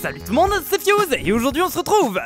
Salut tout le monde, c'est Fuse et aujourd'hui on se retrouve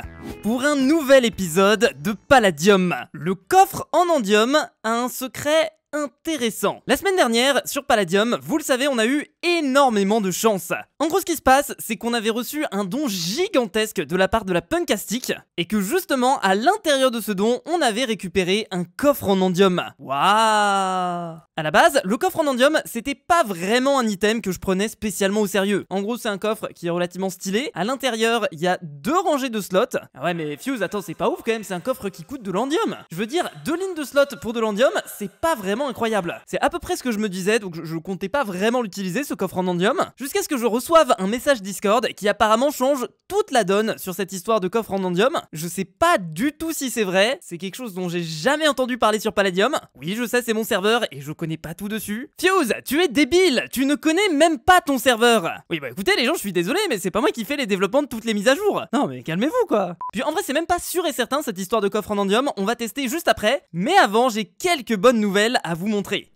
pour un nouvel épisode de Palladium. Le coffre en endium a un secret intéressant. La semaine dernière, sur Palladium, vous le savez, on a eu énormément de chance. En gros, ce qui se passe, c'est qu'on avait reçu un don gigantesque de la part de la Punkastic, et que justement, à l'intérieur de ce don, on avait récupéré un coffre en endium. Waouh À la base, le coffre en endium, c'était pas vraiment un item que je prenais spécialement au sérieux. En gros, c'est un coffre qui est relativement stylé. À l'intérieur, il y a deux rangées de slots. Ah ouais, mais Fuse, attends, c'est pas ouf quand même, c'est un coffre qui coûte de l'endium. Je veux dire, deux lignes de slots pour de l'endium, c'est pas vraiment incroyable. C'est à peu près ce que je me disais, donc je, je comptais pas vraiment l'utiliser ce coffre en endium, jusqu'à ce que je reçoive un message Discord qui apparemment change toute la donne sur cette histoire de coffre en endium. Je sais pas du tout si c'est vrai, c'est quelque chose dont j'ai jamais entendu parler sur Palladium. Oui, je sais, c'est mon serveur et je connais pas tout dessus. Fuse, tu es débile, tu ne connais même pas ton serveur. Oui, bah écoutez les gens, je suis désolé, mais c'est pas moi qui fais les développements de toutes les mises à jour. Non, mais calmez-vous quoi. Puis en vrai, c'est même pas sûr et certain cette histoire de coffre en endium, on va tester juste après, mais avant, j'ai quelques bonnes nouvelles à vous montrer.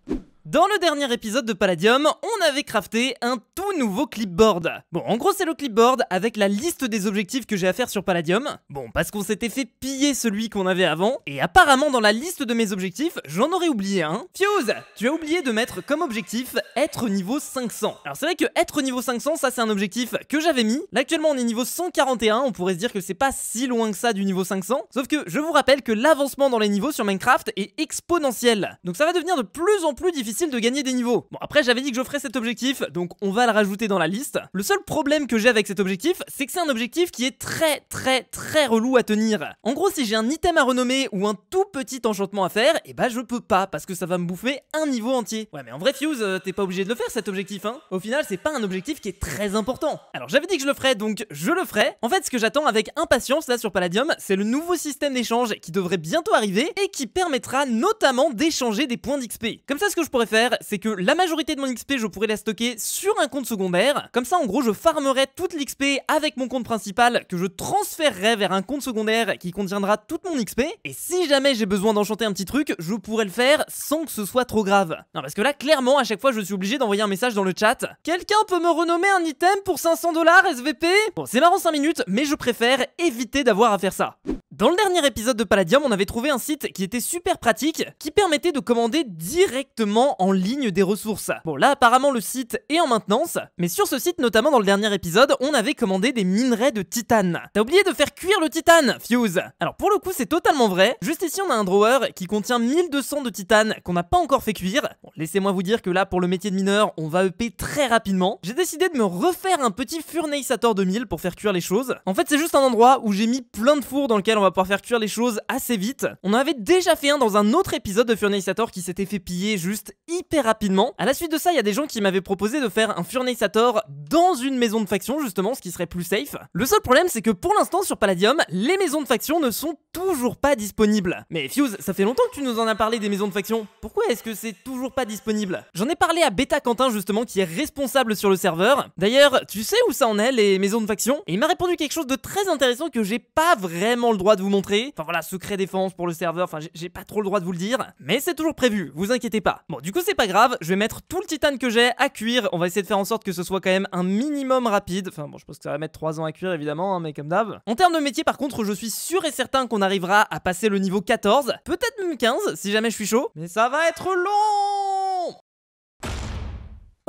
Dans le dernier épisode de Palladium, on avait crafté un tout nouveau clipboard. Bon, en gros, c'est le clipboard avec la liste des objectifs que j'ai à faire sur Palladium. Bon, parce qu'on s'était fait piller celui qu'on avait avant, et apparemment dans la liste de mes objectifs, j'en aurais oublié un. Fuse, tu as oublié de mettre comme objectif être niveau 500. Alors c'est vrai que être niveau 500, ça c'est un objectif que j'avais mis. Là actuellement on est niveau 141, on pourrait se dire que c'est pas si loin que ça du niveau 500. Sauf que je vous rappelle que l'avancement dans les niveaux sur Minecraft est exponentiel. Donc ça va devenir de plus en plus difficile de gagner des niveaux. Bon, après, j'avais dit que je ferais cet objectif, donc on va le rajouter dans la liste. Le seul problème que j'ai avec cet objectif, c'est que c'est un objectif qui est très très très relou à tenir. En gros, si j'ai un item à renommer ou un tout petit enchantement à faire, et bah ben, je peux pas, parce que ça va me bouffer un niveau entier. Ouais, mais en vrai, Fuse, euh, t'es pas obligé de le faire cet objectif, hein. Au final, c'est pas un objectif qui est très important. Alors, j'avais dit que je le ferais, donc je le ferai. En fait, ce que j'attends avec impatience là sur Palladium, c'est le nouveau système d'échange qui devrait bientôt arriver et qui permettra notamment d'échanger des points d'XP. Comme ça, ce que je pourrais c'est que la majorité de mon XP, je pourrais la stocker sur un compte secondaire. Comme ça, en gros, je farmerai toute l'XP avec mon compte principal que je transférerai vers un compte secondaire qui contiendra toute mon XP. Et si jamais j'ai besoin d'enchanter un petit truc, je pourrais le faire sans que ce soit trop grave. Non, parce que là, clairement, à chaque fois, je suis obligé d'envoyer un message dans le chat. Quelqu'un peut me renommer un item pour 500 dollars SVP Bon, c'est marrant 5 minutes, mais je préfère éviter d'avoir à faire ça. Dans le dernier épisode de Palladium, on avait trouvé un site qui était super pratique, qui permettait de commander directement en ligne des ressources. Bon là apparemment le site est en maintenance, mais sur ce site notamment dans le dernier épisode, on avait commandé des minerais de titane. T'as oublié de faire cuire le titane, Fuse Alors pour le coup c'est totalement vrai, juste ici on a un drawer qui contient 1200 de titane qu'on n'a pas encore fait cuire. Bon, laissez-moi vous dire que là pour le métier de mineur, on va EP très rapidement. J'ai décidé de me refaire un petit Furnaceator 2000 pour faire cuire les choses. En fait c'est juste un endroit où j'ai mis plein de fours dans lequel on va pouvoir faire cuire les choses assez vite. On en avait déjà fait un dans un autre épisode de Furnaceator qui s'était fait piller juste hyper rapidement. À la suite de ça, il y a des gens qui m'avaient proposé de faire un Furnaceator dans une maison de faction justement, ce qui serait plus safe. Le seul problème c'est que pour l'instant sur Palladium, les maisons de faction ne sont toujours pas disponibles. Mais Fuse, ça fait longtemps que tu nous en as parlé des maisons de faction. Pourquoi est-ce que c'est toujours pas disponible J'en ai parlé à Beta Quentin justement qui est responsable sur le serveur. D'ailleurs, tu sais où ça en est les maisons de faction Et il m'a répondu quelque chose de très intéressant que j'ai pas vraiment le droit de vous montrer. Enfin voilà, secret défense pour le serveur, enfin j'ai pas trop le droit de vous le dire. Mais c'est toujours prévu, vous inquiétez pas. Bon, du coup c'est pas grave, je vais mettre tout le titane que j'ai à cuire. On va essayer de faire en sorte que ce soit quand même un minimum rapide. Enfin bon, je pense que ça va mettre 3 ans à cuire évidemment, hein, mais comme d'hab. En termes de métier par contre, je suis sûr et certain qu'on arrivera à passer le niveau 14. Peut-être même 15 si jamais je suis chaud. Mais ça va être long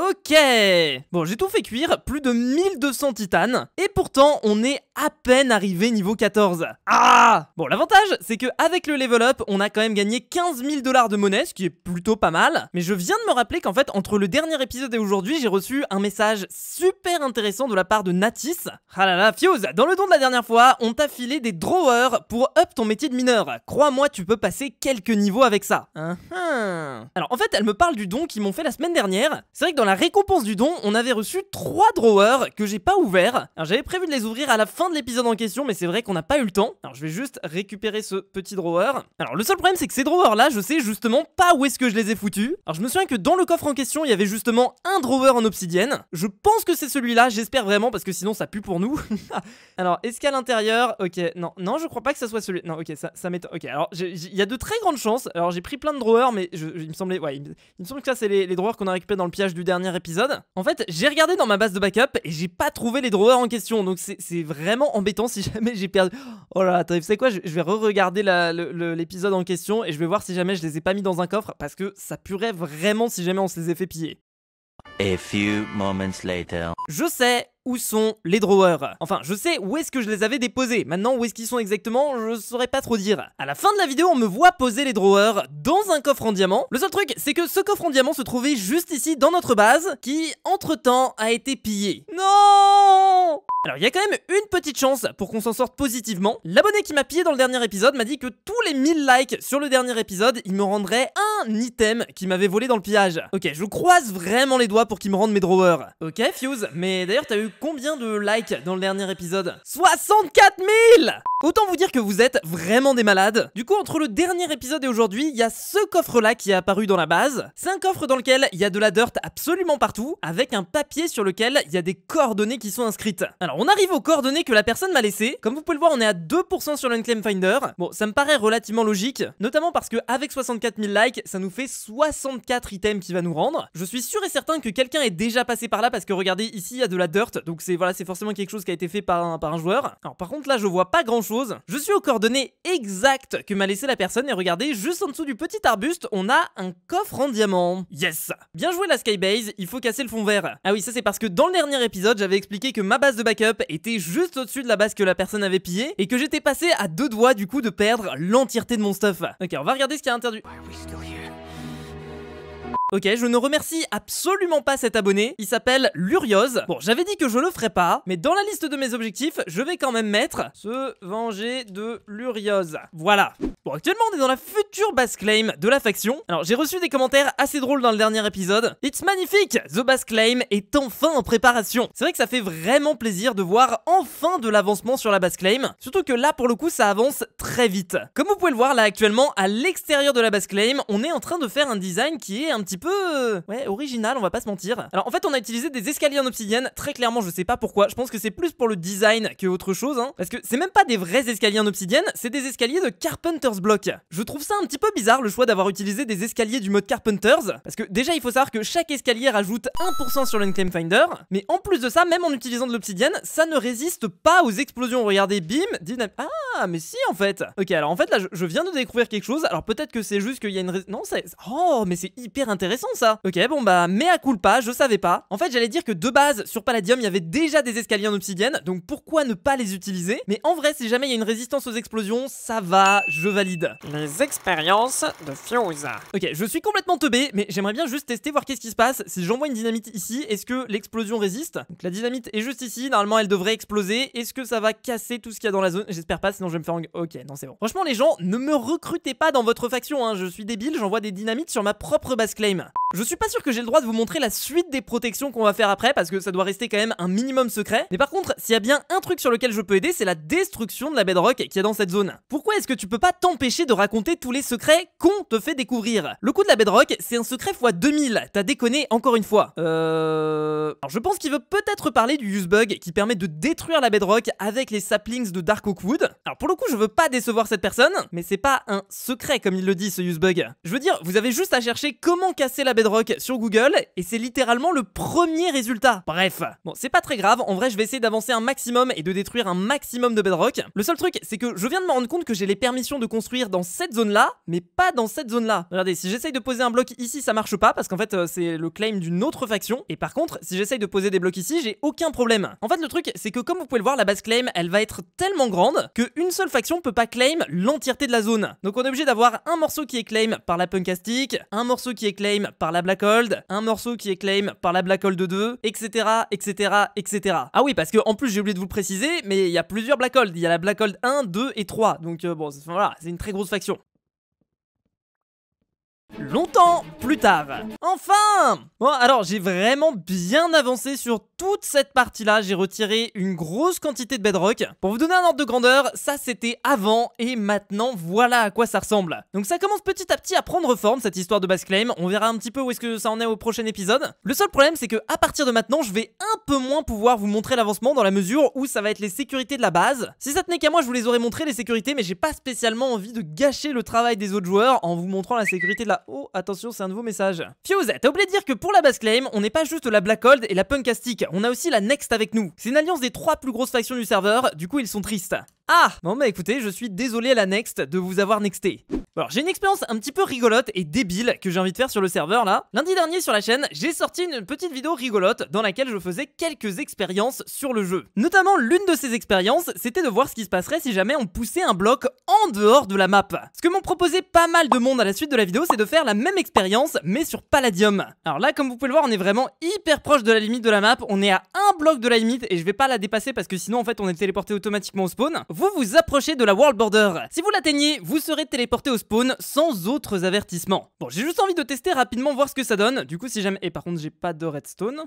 Ok Bon, j'ai tout fait cuire, plus de 1200 titanes, et pourtant, on est à peine arrivé niveau 14. Ah Bon, l'avantage, c'est que avec le level up, on a quand même gagné 15 000 dollars de monnaie, ce qui est plutôt pas mal. Mais je viens de me rappeler qu'en fait, entre le dernier épisode et aujourd'hui, j'ai reçu un message super intéressant de la part de Natis. Ah là là, Fuse, dans le don de la dernière fois, on t'a filé des drawers pour up ton métier de mineur. Crois-moi, tu peux passer quelques niveaux avec ça. Ah, ah. Alors, en fait, elle me parle du don qu'ils m'ont fait la semaine dernière. C'est que la récompense du don, on avait reçu trois drawers que j'ai pas ouverts. j'avais prévu de les ouvrir à la fin de l'épisode en question, mais c'est vrai qu'on n'a pas eu le temps. Alors je vais juste récupérer ce petit drawer. Alors le seul problème, c'est que ces drawers là, je sais justement pas où est-ce que je les ai foutus. Alors je me souviens que dans le coffre en question, il y avait justement un drawer en obsidienne. Je pense que c'est celui-là, j'espère vraiment, parce que sinon ça pue pour nous. alors est-ce qu'à l'intérieur, ok, non, non, je crois pas que ça soit celui. Non, ok, ça, ça m'étonne. Ok, alors il y a de très grandes chances. Alors j'ai pris plein de drawers, mais je, il me semblait, ouais, il, me semble que ça c'est les, les drawers qu'on a récupérés dans le piège du dernier épisode. En fait, j'ai regardé dans ma base de backup et j'ai pas trouvé les drawers en question, donc c'est vraiment embêtant si jamais j'ai perdu... Oh là là, attendez, vous savez quoi, je, vais re-regarder l'épisode en question et je vais voir si jamais je les ai pas mis dans un coffre, parce que ça puerait vraiment si jamais on se les a fait piller. A few moments later. Je sais, où sont les drawers. Enfin, je sais où est-ce que je les avais déposés. Maintenant, où est-ce qu'ils sont exactement, je saurais pas trop dire. À la fin de la vidéo, on me voit poser les drawers dans un coffre en diamant. Le seul truc, c'est que ce coffre en diamant se trouvait juste ici dans notre base, qui, entre-temps, a été pillé. Non alors il y a quand même une petite chance pour qu'on s'en sorte positivement. L'abonné qui m'a pillé dans le dernier épisode m'a dit que tous les 1000 likes sur le dernier épisode, il me rendrait un item qui m'avait volé dans le pillage. Ok, je croise vraiment les doigts pour qu'il me rende mes drawers. Ok Fuse, mais d'ailleurs t'as eu Combien de likes dans le dernier épisode 64 000 Autant vous dire que vous êtes vraiment des malades. Du coup, entre le dernier épisode et aujourd'hui, il y a ce coffre-là qui est apparu dans la base. C'est un coffre dans lequel il y a de la dirt absolument partout, avec un papier sur lequel il y a des coordonnées qui sont inscrites. Alors, on arrive aux coordonnées que la personne m'a laissées. Comme vous pouvez le voir, on est à 2% sur l'Unclaim Finder. Bon, ça me paraît relativement logique, notamment parce que avec 64 000 likes, ça nous fait 64 items qui va nous rendre. Je suis sûr et certain que quelqu'un est déjà passé par là parce que regardez, ici il y a de la dirt, donc c'est voilà, c'est forcément quelque chose qui a été fait par un, par un joueur. Alors par contre là, je vois pas grand chose je suis aux coordonnées exactes que m'a laissé la personne et regardez, juste en dessous du petit arbuste, on a un coffre en diamant. Yes Bien joué la Skybase, il faut casser le fond vert. Ah oui, ça c'est parce que dans le dernier épisode, j'avais expliqué que ma base de backup était juste au-dessus de la base que la personne avait pillée et que j'étais passé à deux doigts du coup de perdre l'entièreté de mon stuff. Ok, on va regarder ce qui est a Ok, je ne remercie absolument pas cet abonné, il s'appelle Lurioz. Bon, j'avais dit que je le ferais pas, mais dans la liste de mes objectifs, je vais quand même mettre se venger de Lurioz. Voilà actuellement, on est dans la future base claim de la faction. Alors, j'ai reçu des commentaires assez drôles dans le dernier épisode. It's magnifique The base claim est enfin en préparation. C'est vrai que ça fait vraiment plaisir de voir enfin de l'avancement sur la base claim. Surtout que là, pour le coup, ça avance très vite. Comme vous pouvez le voir, là, actuellement, à l'extérieur de la base claim, on est en train de faire un design qui est un petit peu... Euh, ouais, original, on va pas se mentir. Alors, en fait, on a utilisé des escaliers en obsidienne. Très clairement, je sais pas pourquoi. Je pense que c'est plus pour le design que autre chose, hein. Parce que c'est même pas des vrais escaliers en obsidienne, c'est des escaliers de Carpenter's je trouve ça un petit peu bizarre le choix d'avoir utilisé des escaliers du mode Carpenters, parce que déjà il faut savoir que chaque escalier rajoute 1% sur Claim Finder, mais en plus de ça, même en utilisant de l'obsidienne, ça ne résiste pas aux explosions. Regardez, bim, dynam... Ah, mais si en fait Ok, alors en fait là, je, viens de découvrir quelque chose, alors peut-être que c'est juste qu'il y a une... Non, c'est... Oh, mais c'est hyper intéressant ça Ok, bon bah, mais mea pas je savais pas. En fait, j'allais dire que de base, sur Palladium, il y avait déjà des escaliers en obsidienne, donc pourquoi ne pas les utiliser Mais en vrai, si jamais il y a une résistance aux explosions, ça va, je valide les expériences de Fiona. Ok, je suis complètement teubé, mais j'aimerais bien juste tester, voir qu'est-ce qui se passe. Si j'envoie une dynamite ici, est-ce que l'explosion résiste Donc la dynamite est juste ici, normalement elle devrait exploser. Est-ce que ça va casser tout ce qu'il y a dans la zone J'espère pas, sinon je vais me faire... Ok, non c'est bon. Franchement les gens, ne me recrutez pas dans votre faction, hein. je suis débile, j'envoie des dynamites sur ma propre base claim. Je suis pas sûr que j'ai le droit de vous montrer la suite des protections qu'on va faire après, parce que ça doit rester quand même un minimum secret. Mais par contre, s'il y a bien un truc sur lequel je peux aider, c'est la destruction de la bedrock qui est dans cette zone. Pourquoi est-ce que tu peux pas tant de raconter tous les secrets qu'on te fait découvrir. Le coup de la bedrock, c'est un secret x 2000, t'as déconné encore une fois. Euh... Alors je pense qu'il veut peut-être parler du usebug qui permet de détruire la bedrock avec les saplings de Dark Oakwood. Alors pour le coup, je veux pas décevoir cette personne, mais c'est pas un secret comme il le dit ce usebug. Je veux dire, vous avez juste à chercher comment casser la bedrock sur Google et c'est littéralement le premier résultat. Bref, bon c'est pas très grave, en vrai je vais essayer d'avancer un maximum et de détruire un maximum de bedrock. Le seul truc, c'est que je viens de me rendre compte que j'ai les permissions de construire dans cette zone-là, mais pas dans cette zone-là. Regardez, si j'essaye de poser un bloc ici, ça marche pas, parce qu'en fait, euh, c'est le claim d'une autre faction. Et par contre, si j'essaye de poser des blocs ici, j'ai aucun problème. En fait, le truc, c'est que comme vous pouvez le voir, la base claim, elle va être tellement grande qu'une seule faction peut pas claim l'entièreté de la zone. Donc on est obligé d'avoir un morceau qui est claim par la Punkastic, un morceau qui est claim par la Blackhold, un morceau qui est claim par la Blackhold 2, etc., etc., etc. Ah oui, parce que en plus, j'ai oublié de vous le préciser, mais il y a plusieurs Blackhold. Il y a la Blackhold 1, 2 et 3. Donc euh, bon, voilà, c'est une très grosse faction. Longtemps plus tard. Enfin Bon, alors j'ai vraiment bien avancé sur toute cette partie-là. J'ai retiré une grosse quantité de bedrock. Pour vous donner un ordre de grandeur, ça c'était avant et maintenant voilà à quoi ça ressemble. Donc ça commence petit à petit à prendre forme cette histoire de base claim. On verra un petit peu où est-ce que ça en est au prochain épisode. Le seul problème c'est que à partir de maintenant, je vais un peu moins pouvoir vous montrer l'avancement dans la mesure où ça va être les sécurités de la base. Si ça tenait qu'à moi, je vous les aurais montré les sécurités, mais j'ai pas spécialement envie de gâcher le travail des autres joueurs en vous montrant la sécurité de la Oh, attention, c'est un nouveau message. Fuse, t'as oublié de dire que pour la base claim, on n'est pas juste la Black Hold et la Punkastic, on a aussi la Next avec nous. C'est une alliance des trois plus grosses factions du serveur, du coup ils sont tristes. Ah Bon bah écoutez, je suis désolé à la Next de vous avoir nexté. Alors j'ai une expérience un petit peu rigolote et débile que j'ai envie de faire sur le serveur là. Lundi dernier sur la chaîne, j'ai sorti une petite vidéo rigolote dans laquelle je faisais quelques expériences sur le jeu. Notamment l'une de ces expériences, c'était de voir ce qui se passerait si jamais on poussait un bloc en dehors de la map. Ce que m'ont proposé pas mal de monde à la suite de la vidéo, c'est de faire la même expérience mais sur Palladium. Alors là comme vous pouvez le voir on est vraiment hyper proche de la limite de la map, on est à un bloc de la limite et je vais pas la dépasser parce que sinon en fait on est téléporté automatiquement au spawn. Vous vous approchez de la world border. Si vous l'atteignez, vous serez téléporté au spawn sans autres avertissements. Bon j'ai juste envie de tester rapidement voir ce que ça donne. Du coup si j'aime Et par contre j'ai pas de redstone.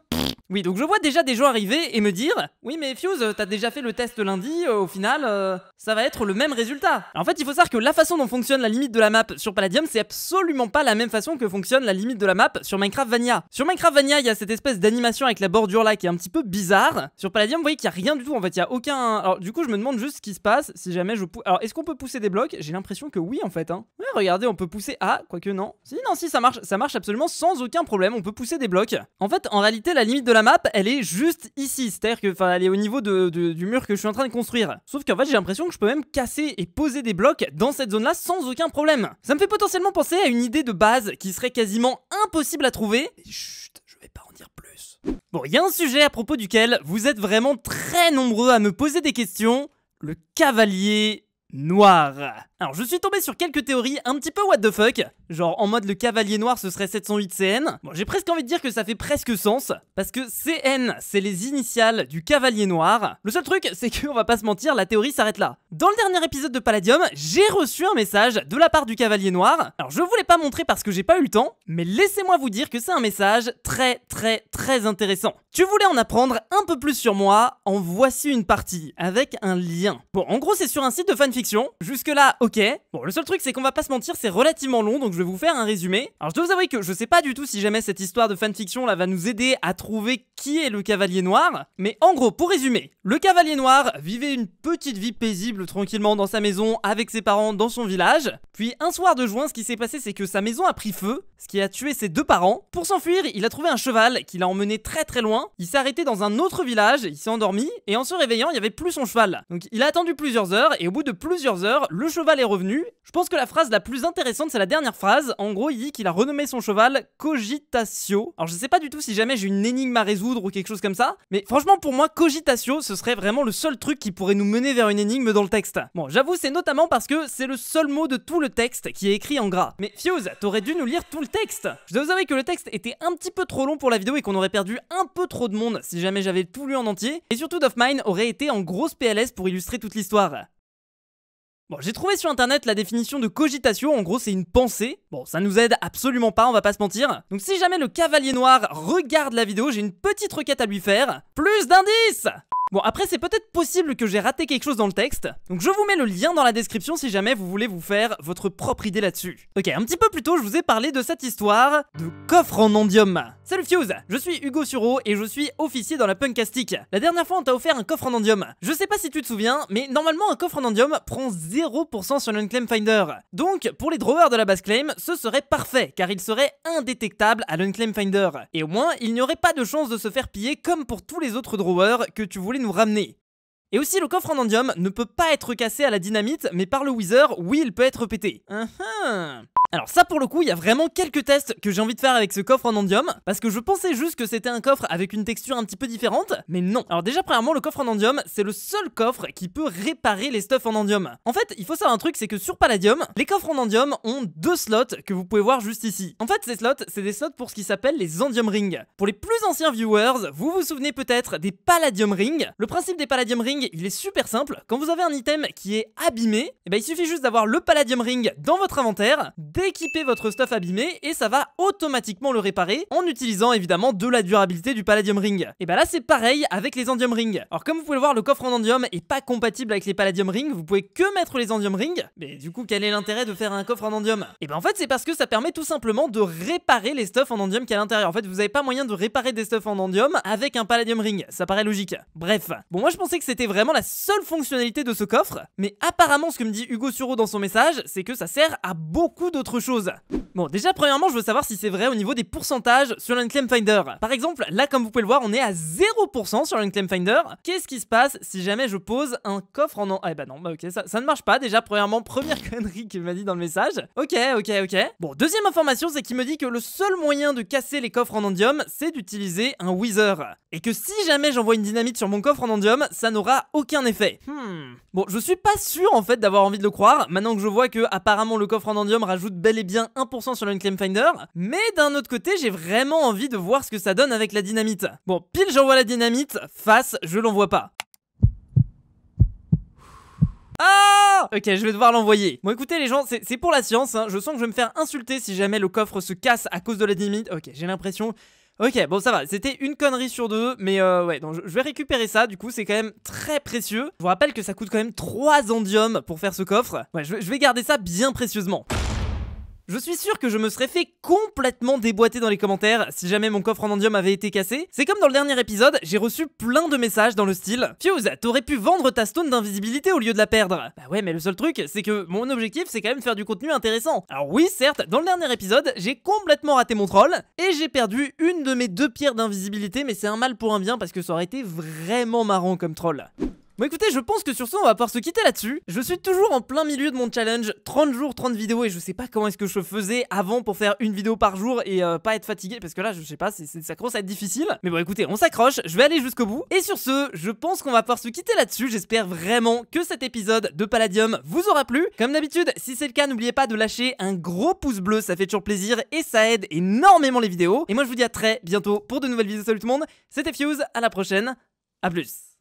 Oui, donc je vois déjà des gens arriver et me dire Oui, mais Fuse, t'as déjà fait le test lundi, euh, au final, euh, ça va être le même résultat. en fait, il faut savoir que la façon dont fonctionne la limite de la map sur Palladium, c'est absolument pas la même façon que fonctionne la limite de la map sur Minecraft vania Sur Minecraft vania il y a cette espèce d'animation avec la bordure là qui est un petit peu bizarre. Sur Palladium, vous voyez qu'il y a rien du tout en fait, il y a aucun. Alors du coup, je me demande juste ce qui se passe si jamais je. Alors est-ce qu'on peut pousser des blocs J'ai l'impression que oui en fait. Hein. Ouais, regardez, on peut pousser. Ah, quoique non. Si, non, si, ça marche, ça marche absolument sans aucun problème, on peut pousser des blocs. En fait, en réalité, la limite de la map, elle est juste ici. C'est-à-dire que, elle est au niveau du mur que je suis en train de construire. Sauf qu'en fait, j'ai l'impression que je peux même casser et poser des blocs dans cette zone-là sans aucun problème. Ça me fait potentiellement penser à une idée de base qui serait quasiment impossible à trouver. Chut, je vais pas en dire plus. Bon, il y a un sujet à propos duquel vous êtes vraiment très nombreux à me poser des questions. Le cavalier noir. Alors je suis tombé sur quelques théories un petit peu what the fuck, genre en mode le cavalier noir ce serait 708 CN. Bon j'ai presque envie de dire que ça fait presque sens, parce que CN c'est les initiales du cavalier noir. Le seul truc c'est qu'on va pas se mentir, la théorie s'arrête là. Dans le dernier épisode de Palladium, j'ai reçu un message de la part du cavalier noir. Alors je voulais pas montrer parce que j'ai pas eu le temps, mais laissez-moi vous dire que c'est un message très très très intéressant. Tu voulais en apprendre un peu plus sur moi, en voici une partie, avec un lien. Bon en gros c'est sur un site de fanfiction Jusque-là, ok. Bon, le seul truc, c'est qu'on va pas se mentir, c'est relativement long, donc je vais vous faire un résumé. Alors, je dois vous avouer que je sais pas du tout si jamais cette histoire de fanfiction là va nous aider à trouver qui est le Cavalier Noir, mais en gros, pour résumer, le Cavalier Noir vivait une petite vie paisible tranquillement dans sa maison avec ses parents dans son village. Puis un soir de juin, ce qui s'est passé, c'est que sa maison a pris feu, ce qui a tué ses deux parents. Pour s'enfuir, il a trouvé un cheval qu'il a emmené très très loin. Il s'est arrêté dans un autre village, il s'est endormi, et en se réveillant, il n'y avait plus son cheval. Donc il a attendu plusieurs heures, et au bout de plus plusieurs heures, le cheval est revenu. Je pense que la phrase la plus intéressante, c'est la dernière phrase. En gros, il dit qu'il a renommé son cheval Cogitatio. Alors, je sais pas du tout si jamais j'ai une énigme à résoudre ou quelque chose comme ça, mais franchement, pour moi, Cogitatio, ce serait vraiment le seul truc qui pourrait nous mener vers une énigme dans le texte. Bon, j'avoue, c'est notamment parce que c'est le seul mot de tout le texte qui est écrit en gras. Mais Fuse, t'aurais dû nous lire tout le texte Je dois vous avouer que le texte était un petit peu trop long pour la vidéo et qu'on aurait perdu un peu trop de monde si jamais j'avais tout lu en entier. Et surtout, Dofmine aurait été en grosse PLS pour illustrer toute l'histoire. Bon, j'ai trouvé sur internet la définition de cogitation, en gros c'est une pensée. Bon, ça nous aide absolument pas, on va pas se mentir. Donc si jamais le cavalier noir regarde la vidéo, j'ai une petite requête à lui faire. Plus d'indices Bon, après, c'est peut-être possible que j'ai raté quelque chose dans le texte, donc je vous mets le lien dans la description si jamais vous voulez vous faire votre propre idée là-dessus. Ok, un petit peu plus tôt, je vous ai parlé de cette histoire de coffre en endium. Salut Fuse, je suis Hugo Suro et je suis officier dans la Punkastic. La dernière fois, on t'a offert un coffre en endium. Je sais pas si tu te souviens, mais normalement, un coffre en endium prend 0% sur l'Unclaim Finder. Donc, pour les drawers de la base claim, ce serait parfait, car il serait indétectable à l'Unclaim Finder. Et au moins, il n'y aurait pas de chance de se faire piller comme pour tous les autres drawers que tu voulais ramener. Et aussi, le coffre en indium ne peut pas être cassé à la dynamite, mais par le Wither, oui, il peut être pété. Alors ça pour le coup, il y a vraiment quelques tests que j'ai envie de faire avec ce coffre en endium, parce que je pensais juste que c'était un coffre avec une texture un petit peu différente, mais non. Alors déjà premièrement, le coffre en endium, c'est le seul coffre qui peut réparer les stuffs en endium. En fait, il faut savoir un truc, c'est que sur Palladium, les coffres en endium ont deux slots que vous pouvez voir juste ici. En fait, ces slots, c'est des slots pour ce qui s'appelle les andium rings. Pour les plus anciens viewers, vous vous souvenez peut-être des palladium rings. Le principe des palladium rings, il est super simple. Quand vous avez un item qui est abîmé, eh ben, il suffit juste d'avoir le palladium ring dans votre inventaire, équiper votre stuff abîmé et ça va automatiquement le réparer en utilisant évidemment de la durabilité du Palladium Ring. Et bah là c'est pareil avec les Andium Ring. Alors comme vous pouvez le voir, le coffre en Andium est pas compatible avec les Palladium Rings, vous pouvez que mettre les Andium Rings. Mais du coup, quel est l'intérêt de faire un coffre en Andium Et bah en fait c'est parce que ça permet tout simplement de réparer les stuffs en Andium qui à l'intérieur. En fait, vous avez pas moyen de réparer des stuffs en Andium avec un Palladium Ring, ça paraît logique. Bref, bon moi je pensais que c'était vraiment la seule fonctionnalité de ce coffre, mais apparemment ce que me dit Hugo Suro dans son message, c'est que ça sert à beaucoup d'autres chose. Bon, déjà, premièrement, je veux savoir si c'est vrai au niveau des pourcentages sur claim Finder. Par exemple, là, comme vous pouvez le voir, on est à 0% sur claim Finder. Qu'est-ce qui se passe si jamais je pose un coffre en... Ah, bah non, bah ok, ça, ça ne marche pas. Déjà, premièrement, première connerie qu'il m'a dit dans le message. Ok, ok, ok. Bon, deuxième information, c'est qu'il me dit que le seul moyen de casser les coffres en endium, c'est d'utiliser un Wither. Et que si jamais j'envoie une dynamite sur mon coffre en endium, ça n'aura aucun effet. Hmm. Bon, je suis pas sûr, en fait, d'avoir envie de le croire. Maintenant que je vois que, apparemment, le coffre en endium rajoute bel et bien 1% sur le claim finder, mais d'un autre côté, j'ai vraiment envie de voir ce que ça donne avec la dynamite. Bon, pile j'envoie la dynamite, face, je l'envoie pas. Ah Ok, je vais devoir l'envoyer. Bon, écoutez, les gens, c'est pour la science. Hein. Je sens que je vais me faire insulter si jamais le coffre se casse à cause de la dynamite. Ok, j'ai l'impression... Ok, bon ça va, c'était une connerie sur deux, mais euh, ouais, donc je vais récupérer ça, du coup c'est quand même très précieux. Je vous rappelle que ça coûte quand même 3 endiums pour faire ce coffre. Ouais, je vais garder ça bien précieusement. Je suis sûr que je me serais fait complètement déboîter dans les commentaires si jamais mon coffre en endium avait été cassé. C'est comme dans le dernier épisode, j'ai reçu plein de messages dans le style « Fuse, t'aurais pu vendre ta stone d'invisibilité au lieu de la perdre !» Bah ouais, mais le seul truc, c'est que mon objectif, c'est quand même faire du contenu intéressant. Alors oui, certes, dans le dernier épisode, j'ai complètement raté mon troll, et j'ai perdu une de mes deux pierres d'invisibilité, mais c'est un mal pour un bien parce que ça aurait été vraiment marrant comme troll. Bon écoutez, je pense que sur ce, on va pouvoir se quitter là-dessus. Je suis toujours en plein milieu de mon challenge, 30 jours, 30 vidéos, et je sais pas comment est-ce que je faisais avant pour faire une vidéo par jour et euh, pas être fatigué, parce que là, je sais pas, c'est ça commence à être difficile. Mais bon écoutez, on s'accroche, je vais aller jusqu'au bout. Et sur ce, je pense qu'on va pouvoir se quitter là-dessus. J'espère vraiment que cet épisode de Palladium vous aura plu. Comme d'habitude, si c'est le cas, n'oubliez pas de lâcher un gros pouce bleu, ça fait toujours plaisir et ça aide énormément les vidéos. Et moi, je vous dis à très bientôt pour de nouvelles vidéos. Salut tout le monde, c'était Fuse, à la prochaine, à plus.